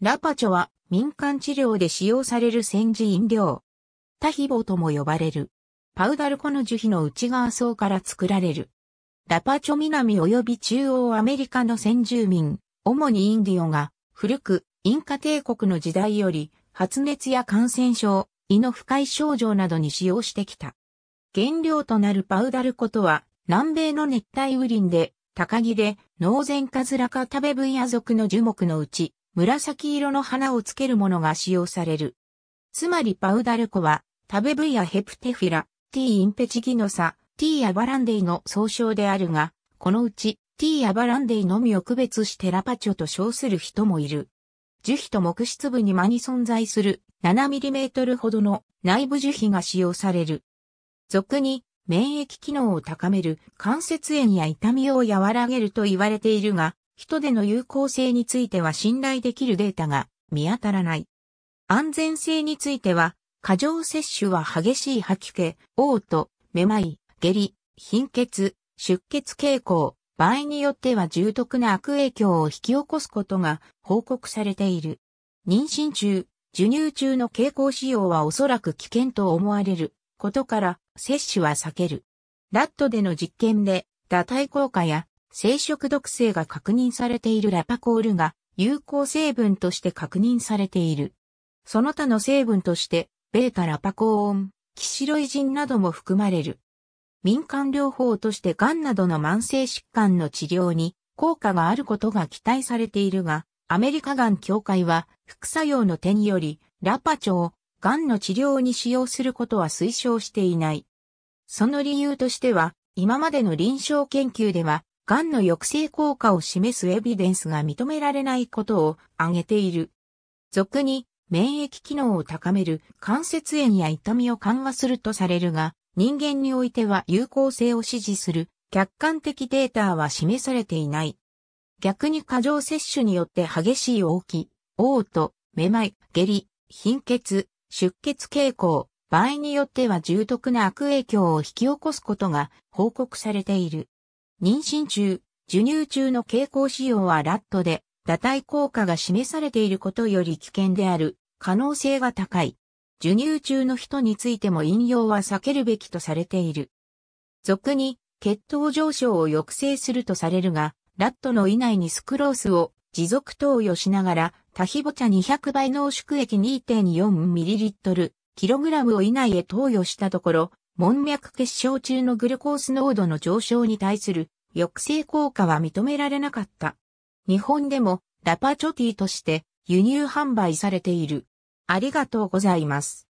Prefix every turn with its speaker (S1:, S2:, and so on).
S1: ラパチョは民間治療で使用される煎じ飲料。タヒボとも呼ばれる。パウダルコの樹皮の内側層から作られる。ラパチョ南及び中央アメリカの先住民、主にインディオが、古く、インカ帝国の時代より、発熱や感染症、胃の不快症状などに使用してきた。原料となるパウダルコとは、南米の熱帯雨林で、高木で、ノーゼンカズラカタベブイアの樹木のうち、紫色の花をつけるものが使用される。つまりパウダルコは、タベブイやヘプテフィラ、T インペチギノサ、T アバランデイの総称であるが、このうちテーアバランデイのみを区別してラパチョと称する人もいる。樹皮と木質部に間に存在する7ミリメートルほどの内部樹皮が使用される。俗に免疫機能を高める関節炎や痛みを和らげると言われているが、人での有効性については信頼できるデータが見当たらない。安全性については、過剰摂取は激しい吐き気、嘔吐、めまい、下痢、貧血、出血傾向、場合によっては重篤な悪影響を引き起こすことが報告されている。妊娠中、授乳中の経口使用はおそらく危険と思われることから、摂取は避ける。ラットでの実験で、打体効果や生殖毒性が確認されているラパコールが有効成分として確認されている。その他の成分として、ベータラパコーン、キシロイジンなども含まれる。民間療法としてンなどの慢性疾患の治療に効果があることが期待されているが、アメリカン協会は副作用の点より、ラパチョをンの治療に使用することは推奨していない。その理由としては、今までの臨床研究では癌の抑制効果を示すエビデンスが認められないことを挙げている。俗に免疫機能を高める関節炎や痛みを緩和するとされるが、人間においては有効性を支持する客観的データは示されていない。逆に過剰摂取によって激しい大き、嘔吐、めまい、下痢、貧血、出血傾向、場合によっては重篤な悪影響を引き起こすことが報告されている。妊娠中、授乳中の傾向。使用はラットで、打体効果が示されていることより危険である可能性が高い。授乳中の人についても引用は避けるべきとされている。俗に血糖上昇を抑制するとされるが、ラットの以内にスクロースを持続投与しながら、タヒボ茶200倍濃縮液 2.4ml、キログラムを以内へ投与したところ、門脈結晶中のグルコース濃度の上昇に対する抑制効果は認められなかった。日本でもラパチョティとして輸入販売されている。ありがとうございます。